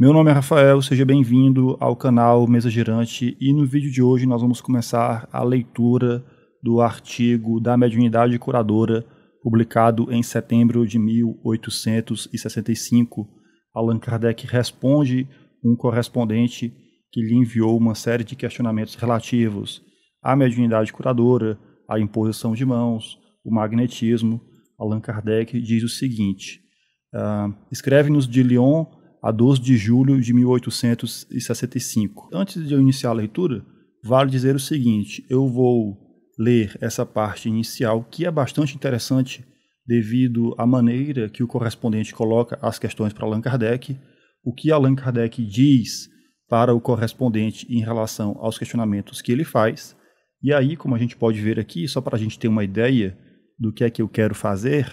Meu nome é Rafael, seja bem-vindo ao canal Mesa Girante e no vídeo de hoje nós vamos começar a leitura do artigo da Mediunidade Curadora, publicado em setembro de 1865. Allan Kardec responde um correspondente que lhe enviou uma série de questionamentos relativos à mediunidade curadora, à imposição de mãos, o magnetismo. Allan Kardec diz o seguinte: uh, escreve-nos de Lyon a 12 de julho de 1865. Antes de eu iniciar a leitura, vale dizer o seguinte: eu vou ler essa parte inicial, que é bastante interessante devido à maneira que o correspondente coloca as questões para Allan Kardec, o que Allan Kardec diz para o correspondente em relação aos questionamentos que ele faz. E aí, como a gente pode ver aqui, só para a gente ter uma ideia do que é que eu quero fazer,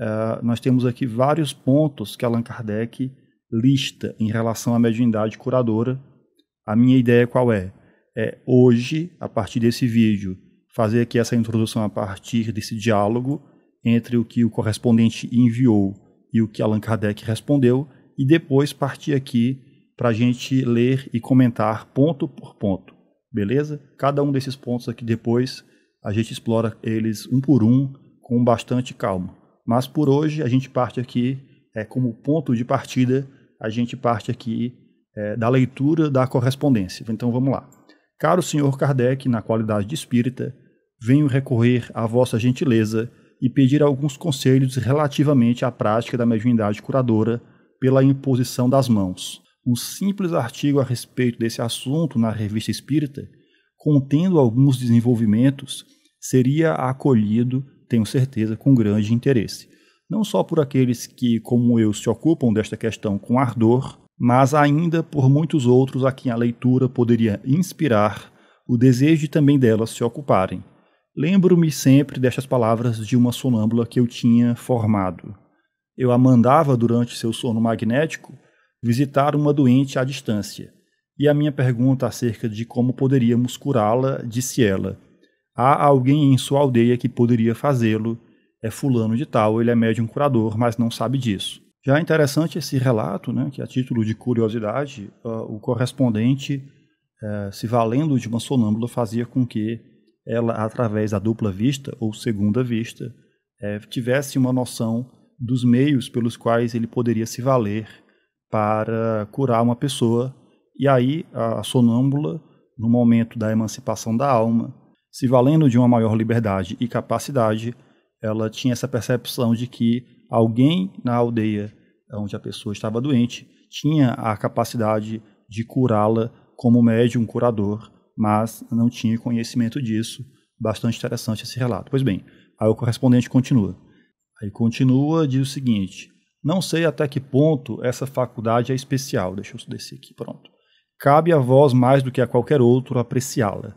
uh, nós temos aqui vários pontos que Allan Kardec lista em relação à mediunidade curadora, a minha ideia qual é? É hoje, a partir desse vídeo, fazer aqui essa introdução a partir desse diálogo entre o que o correspondente enviou e o que Allan Kardec respondeu, e depois partir aqui para a gente ler e comentar ponto por ponto, beleza? Cada um desses pontos aqui depois a gente explora eles um por um com bastante calma. Mas por hoje a gente parte aqui é, como ponto de partida a gente parte aqui é, da leitura da correspondência. Então vamos lá. Caro senhor Kardec, na qualidade de espírita, venho recorrer à vossa gentileza e pedir alguns conselhos relativamente à prática da mediunidade curadora pela imposição das mãos. Um simples artigo a respeito desse assunto na Revista Espírita, contendo alguns desenvolvimentos, seria acolhido, tenho certeza, com grande interesse não só por aqueles que, como eu, se ocupam desta questão com ardor, mas ainda por muitos outros a quem a leitura poderia inspirar o desejo também delas se ocuparem. Lembro-me sempre destas palavras de uma sonâmbula que eu tinha formado. Eu a mandava, durante seu sono magnético, visitar uma doente à distância, e a minha pergunta acerca de como poderíamos curá-la, disse ela: Há alguém em sua aldeia que poderia fazê-lo, é fulano de tal, ele é médium curador, mas não sabe disso. Já é interessante esse relato, né, que a título de curiosidade, uh, o correspondente, uh, se valendo de uma sonâmbula, fazia com que ela, através da dupla vista ou segunda vista, uh, tivesse uma noção dos meios pelos quais ele poderia se valer para curar uma pessoa. E aí a sonâmbula, no momento da emancipação da alma, se valendo de uma maior liberdade e capacidade, ela tinha essa percepção de que alguém na aldeia onde a pessoa estava doente tinha a capacidade de curá-la como médium curador, mas não tinha conhecimento disso. Bastante interessante esse relato. Pois bem, aí o correspondente continua. Aí continua, diz o seguinte: Não sei até que ponto essa faculdade é especial. Deixa eu descer aqui, pronto. Cabe a vós mais do que a qualquer outro apreciá-la.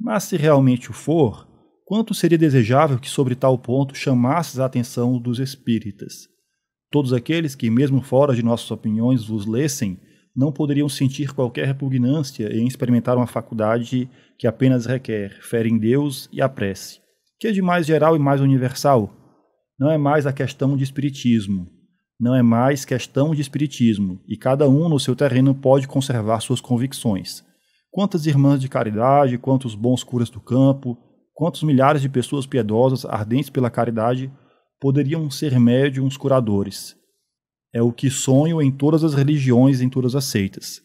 Mas se realmente o for, quanto seria desejável que sobre tal ponto chamasses a atenção dos espíritas. Todos aqueles que, mesmo fora de nossas opiniões, vos lessem, não poderiam sentir qualquer repugnância em experimentar uma faculdade que apenas requer fé em Deus e a prece, que é de mais geral e mais universal. Não é mais a questão de espiritismo, não é mais questão de espiritismo, e cada um no seu terreno pode conservar suas convicções. Quantas irmãs de caridade, quantos bons curas do campo, Quantos milhares de pessoas piedosas, ardentes pela caridade, poderiam ser médiums curadores? É o que sonho em todas as religiões, em todas as seitas.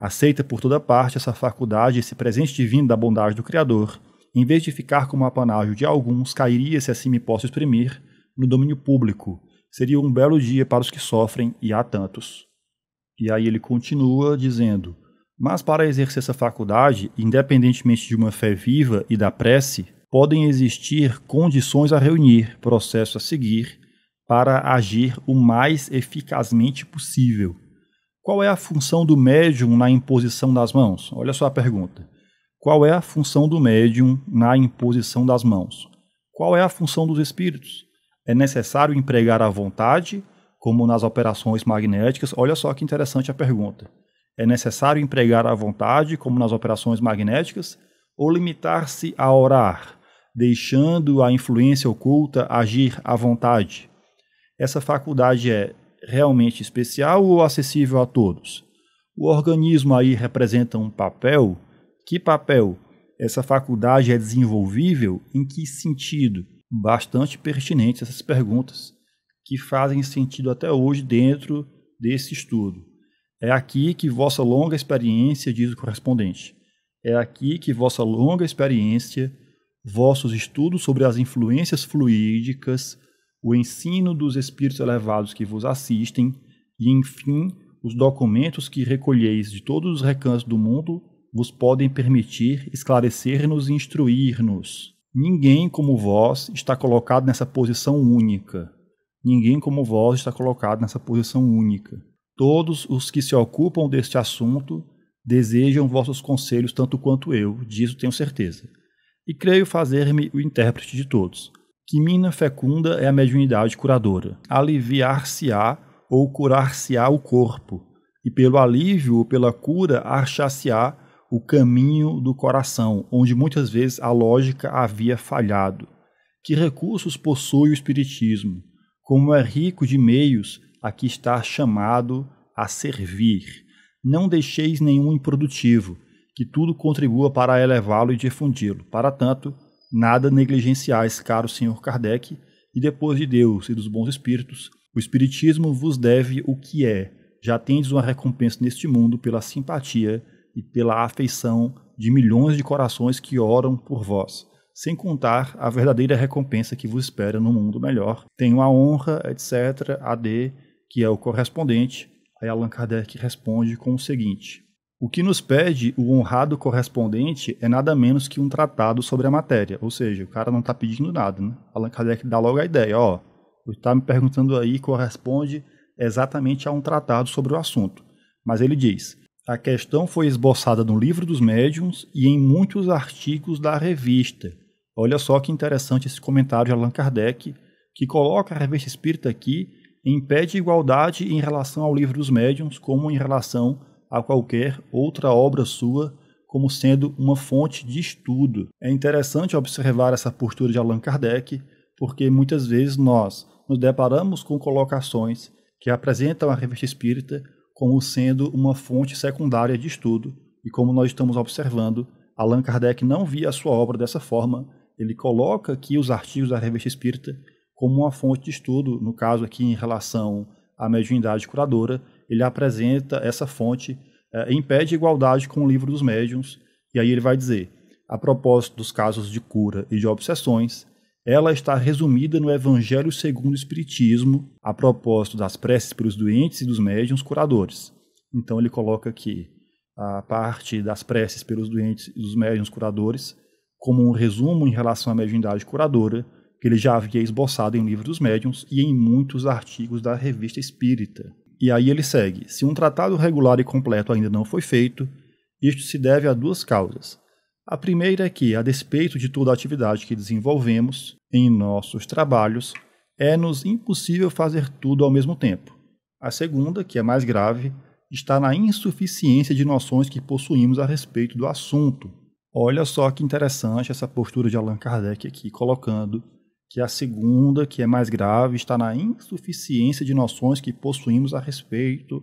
Aceita por toda parte essa faculdade, esse presente divino da bondade do Criador, em vez de ficar como apanágio de alguns, cairia, se assim me posso exprimir, no domínio público. Seria um belo dia para os que sofrem, e há tantos. E aí ele continua dizendo: mas para exercer essa faculdade, independentemente de uma fé viva e da prece, podem existir condições a reunir, processo a seguir, para agir o mais eficazmente possível. Qual é a função do médium na imposição das mãos? Olha só a pergunta. Qual é a função do médium na imposição das mãos? Qual é a função dos espíritos? É necessário empregar a vontade, como nas operações magnéticas? Olha só que interessante a pergunta. É necessário empregar a vontade, como nas operações magnéticas, ou limitar-se a orar, deixando a influência oculta agir à vontade. Essa faculdade é realmente especial ou acessível a todos? O organismo aí representa um papel? Que papel? Essa faculdade é desenvolvível? Em que sentido? Bastante pertinentes essas perguntas, que fazem sentido até hoje dentro desse estudo. É aqui que vossa longa experiência, diz o correspondente, é aqui que vossa longa experiência, vossos estudos sobre as influências fluídicas, o ensino dos espíritos elevados que vos assistem e, enfim, os documentos que recolheis de todos os recantos do mundo vos podem permitir esclarecer-nos e instruir-nos. Ninguém como vós está colocado nessa posição única. Ninguém como vós está colocado nessa posição única. Todos os que se ocupam deste assunto desejam vossos conselhos tanto quanto eu, disso tenho certeza. E creio fazer-me o intérprete de todos. Que mina fecunda é a mediunidade curadora. Aliviar-se-á ou curar-se-á o corpo, e pelo alívio ou pela cura achar-se-á o caminho do coração, onde muitas vezes a lógica havia falhado. Que recursos possui o Espiritismo? Como é rico de meios a que está chamado a servir. Não deixeis nenhum improdutivo, que tudo contribua para elevá-lo e difundi-lo. Para tanto, nada negligenciais, caro senhor Kardec, e depois de Deus e dos bons espíritos, o espiritismo vos deve o que é. Já tendes uma recompensa neste mundo pela simpatia e pela afeição de milhões de corações que oram por vós, sem contar a verdadeira recompensa que vos espera no mundo melhor. Tenho a honra, etc. de que é o correspondente. Aí Allan Kardec responde com o seguinte: O que nos pede o honrado correspondente é nada menos que um tratado sobre a matéria. Ou seja, o cara não está pedindo nada, né? Allan Kardec dá logo a ideia: ó, o que está me perguntando aí corresponde exatamente a um tratado sobre o assunto. Mas ele diz: a questão foi esboçada no Livro dos Médiuns e em muitos artigos da revista. Olha só que interessante esse comentário de Allan Kardec, que coloca a revista espírita aqui impede igualdade em relação ao livro dos médiuns, como em relação a qualquer outra obra sua, como sendo uma fonte de estudo. É interessante observar essa postura de Allan Kardec, porque muitas vezes nós nos deparamos com colocações que apresentam a revista espírita como sendo uma fonte secundária de estudo, e como nós estamos observando, Allan Kardec não via a sua obra dessa forma. Ele coloca que os artigos da revista espírita como uma fonte de estudo, no caso aqui em relação à mediunidade curadora, ele apresenta essa fonte, é, eh, de igualdade com o livro dos médiums, e aí ele vai dizer, a propósito dos casos de cura e de obsessões, ela está resumida no Evangelho segundo o Espiritismo, a propósito das preces pelos doentes e dos médiuns curadores. Então ele coloca que a parte das preces pelos doentes e dos médiuns curadores como um resumo em relação à mediunidade curadora, que ele já havia esboçado em Livro dos Médiuns e em muitos artigos da Revista Espírita. E aí ele segue: se um tratado regular e completo ainda não foi feito, isto se deve a duas causas. A primeira é que, a despeito de toda a atividade que desenvolvemos em nossos trabalhos, é-nos impossível fazer tudo ao mesmo tempo. A segunda, que é mais grave, está na insuficiência de noções que possuímos a respeito do assunto. Olha só que interessante essa postura de Allan Kardec aqui, colocando que a segunda, que é mais grave, está na insuficiência de noções que possuímos a respeito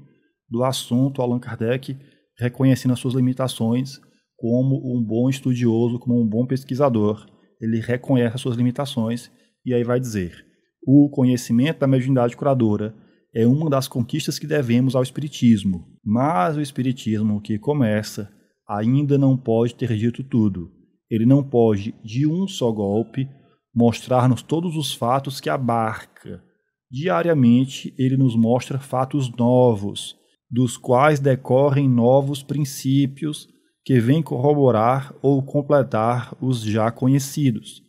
do assunto. Allan Kardec reconhecendo as suas limitações como um bom estudioso, como um bom pesquisador, ele reconhece as suas limitações e aí vai dizer: o conhecimento da mediunidade curadora é uma das conquistas que devemos ao espiritismo, mas o espiritismo que começa ainda não pode ter dito tudo. Ele não pode de um só golpe mostrar-nos todos os fatos que abarca. Diariamente ele nos mostra fatos novos, dos quais decorrem novos princípios que vêm corroborar ou completar os já conhecidos.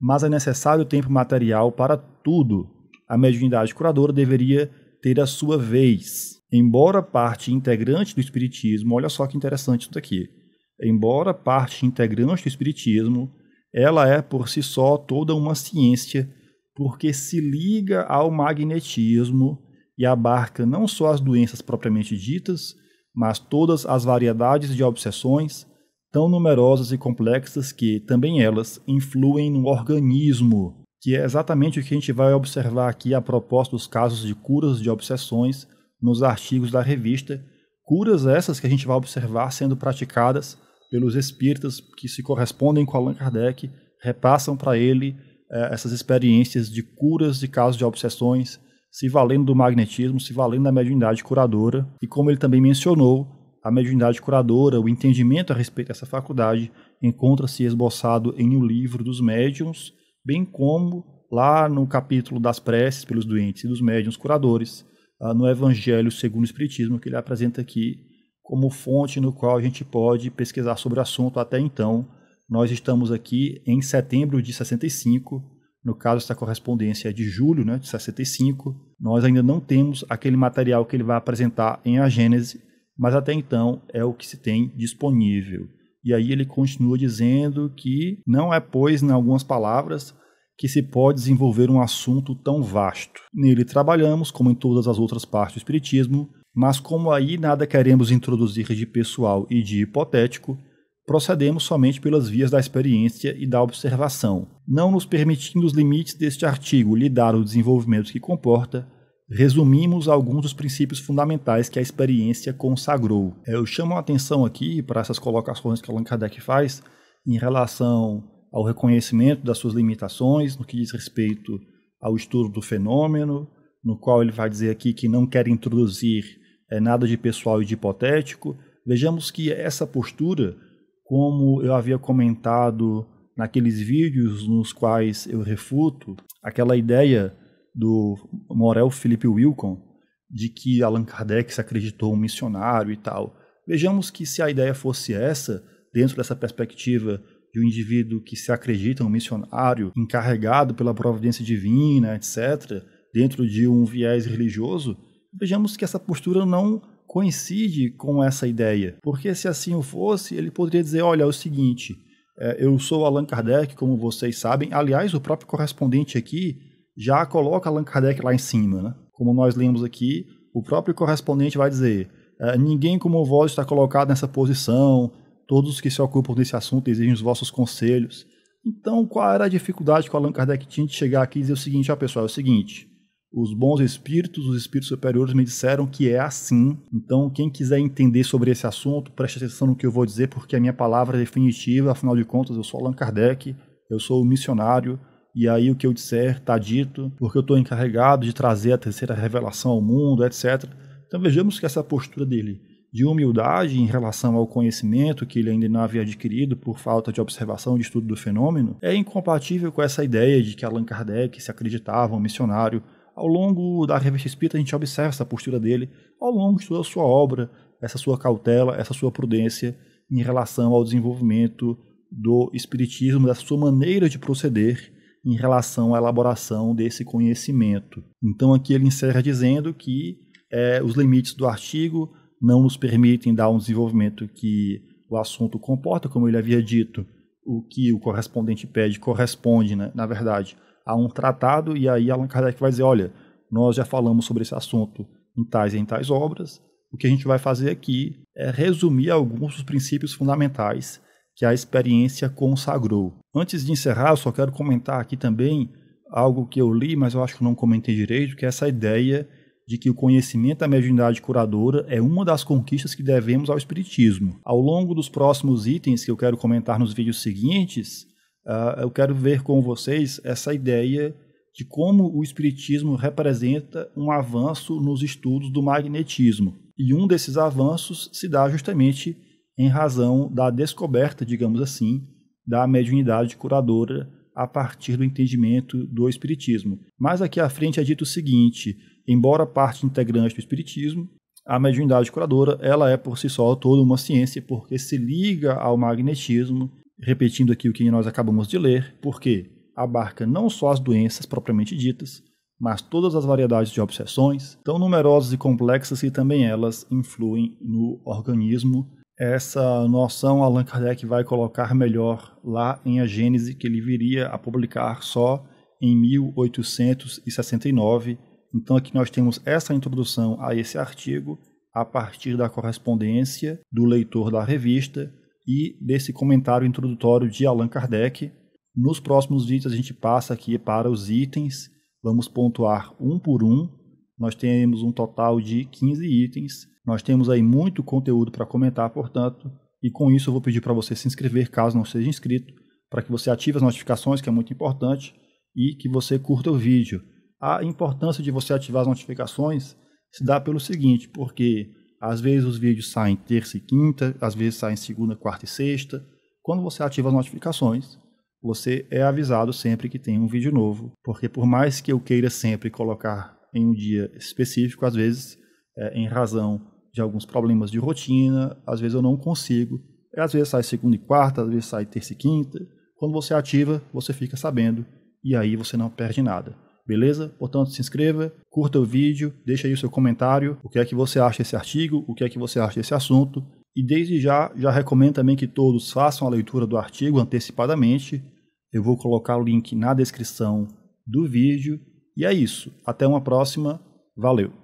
Mas é necessário tempo material para tudo. A mediunidade curadora deveria ter a sua vez. Embora parte integrante do Espiritismo, olha só que interessante isso daqui. Embora parte integrante do Espiritismo, ela é por si só toda uma ciência, porque se liga ao magnetismo e abarca não só as doenças propriamente ditas, mas todas as variedades de obsessões, tão numerosas e complexas que também elas influem no organismo, que é exatamente o que a gente vai observar aqui a propósito dos casos de curas de obsessões nos artigos da revista, curas essas que a gente vai observar sendo praticadas pelos espíritas que se correspondem com Allan Kardec, repassam para ele é, essas experiências de curas de casos de obsessões, se valendo do magnetismo, se valendo da mediunidade curadora. E como ele também mencionou, a mediunidade curadora, o entendimento a respeito dessa faculdade, encontra-se esboçado em O Livro dos Médiuns, bem como lá no capítulo das preces pelos doentes e dos médiuns curadores, ah, no Evangelho segundo o Espiritismo, que ele apresenta aqui como fonte no qual a gente pode pesquisar sobre o assunto até então. Nós estamos aqui em setembro de 65, no caso essa correspondência é de julho né, de 65. Nós ainda não temos aquele material que ele vai apresentar em A Gênese, mas até então é o que se tem disponível. E aí ele continua dizendo que não é, pois, em algumas palavras, que se pode desenvolver um assunto tão vasto. Nele trabalhamos, como em todas as outras partes do Espiritismo, mas como aí nada queremos introduzir de pessoal e de hipotético, procedemos somente pelas vias da experiência e da observação, não nos permitindo os limites deste artigo lhe dar o desenvolvimento que comporta, resumimos alguns dos princípios fundamentais que a experiência consagrou. É, eu chamo a atenção aqui para essas colocações que Allan Kardec faz em relação ao reconhecimento das suas limitações no que diz respeito ao estudo do fenômeno, no qual ele vai dizer aqui que não quer introduzir é nada de pessoal e de hipotético. Vejamos que essa postura, como eu havia comentado naqueles vídeos nos quais eu refuto aquela ideia do Morel Felipe Wilcon de que Allan Kardec se acreditou um missionário e tal. Vejamos que se a ideia fosse essa, dentro dessa perspectiva de um indivíduo que se acredita um missionário, encarregado pela providência divina, etc., dentro de um viés religioso, Vejamos que essa postura não coincide com essa ideia, porque se assim fosse, ele poderia dizer: olha, é o seguinte, é, eu sou Allan Kardec, como vocês sabem. Aliás, o próprio correspondente aqui já coloca Allan Kardec lá em cima, né? Como nós lemos aqui, o próprio correspondente vai dizer: é, ninguém como vós está colocado nessa posição, todos os que se ocupam desse assunto exigem os vossos conselhos. Então, qual era a dificuldade que o Allan Kardec tinha de chegar aqui e dizer o seguinte: ó, pessoal, é o seguinte, os bons espíritos, os espíritos superiores me disseram que é assim. Então, quem quiser entender sobre esse assunto, preste atenção no que eu vou dizer, porque a minha palavra é definitiva, afinal de contas, eu sou Allan Kardec, eu sou o missionário, e aí o que eu disser está dito, porque eu estou encarregado de trazer a terceira revelação ao mundo, etc. Então, vejamos que essa postura dele de humildade em relação ao conhecimento que ele ainda não havia adquirido por falta de observação de estudo do fenômeno é incompatível com essa ideia de que Allan Kardec se acreditava um missionário ao longo da revista espírita, a gente observa essa postura dele, ao longo de toda a sua obra, essa sua cautela, essa sua prudência em relação ao desenvolvimento do espiritismo, da sua maneira de proceder em relação à elaboração desse conhecimento. Então aqui ele encerra dizendo que é, os limites do artigo não nos permitem dar um desenvolvimento que o assunto comporta, como ele havia dito, o que o correspondente pede corresponde, né? na verdade, a um tratado, e aí Allan Kardec vai dizer: olha, nós já falamos sobre esse assunto em tais e em tais obras, o que a gente vai fazer aqui é resumir alguns dos princípios fundamentais que a experiência consagrou. Antes de encerrar, eu só quero comentar aqui também algo que eu li, mas eu acho que não comentei direito, que é essa ideia de que o conhecimento da mediunidade curadora é uma das conquistas que devemos ao Espiritismo. Ao longo dos próximos itens que eu quero comentar nos vídeos seguintes, Uh, eu quero ver com vocês essa ideia de como o espiritismo representa um avanço nos estudos do magnetismo. E um desses avanços se dá justamente em razão da descoberta, digamos assim, da mediunidade curadora a partir do entendimento do espiritismo. Mas aqui à frente é dito o seguinte: embora parte integrante do espiritismo, a mediunidade curadora, ela é por si só toda uma ciência porque se liga ao magnetismo repetindo aqui o que nós acabamos de ler, porque abarca não só as doenças propriamente ditas, mas todas as variedades de obsessões, tão numerosas e complexas que também elas influem no organismo. Essa noção Allan Kardec vai colocar melhor lá em A Gênese, que ele viria a publicar só em 1869. Então aqui nós temos essa introdução a esse artigo a partir da correspondência do leitor da revista e desse comentário introdutório de Allan Kardec. Nos próximos vídeos a gente passa aqui para os itens, vamos pontuar um por um. Nós temos um total de 15 itens. Nós temos aí muito conteúdo para comentar, portanto, e com isso eu vou pedir para você se inscrever, caso não seja inscrito, para que você ative as notificações, que é muito importante, e que você curta o vídeo. A importância de você ativar as notificações se dá pelo seguinte, porque às vezes os vídeos saem terça e quinta, às vezes saem segunda, quarta e sexta. Quando você ativa as notificações, você é avisado sempre que tem um vídeo novo, porque por mais que eu queira sempre colocar em um dia específico, às vezes, é, em razão de alguns problemas de rotina, às vezes eu não consigo. Às vezes sai segunda e quarta, às vezes sai terça e quinta. Quando você ativa, você fica sabendo e aí você não perde nada beleza? Portanto, se inscreva, curta o vídeo, deixa aí o seu comentário, o que é que você acha desse artigo, o que é que você acha desse assunto. E desde já, já recomendo também que todos façam a leitura do artigo antecipadamente. Eu vou colocar o link na descrição do vídeo. E é isso. Até uma próxima. Valeu!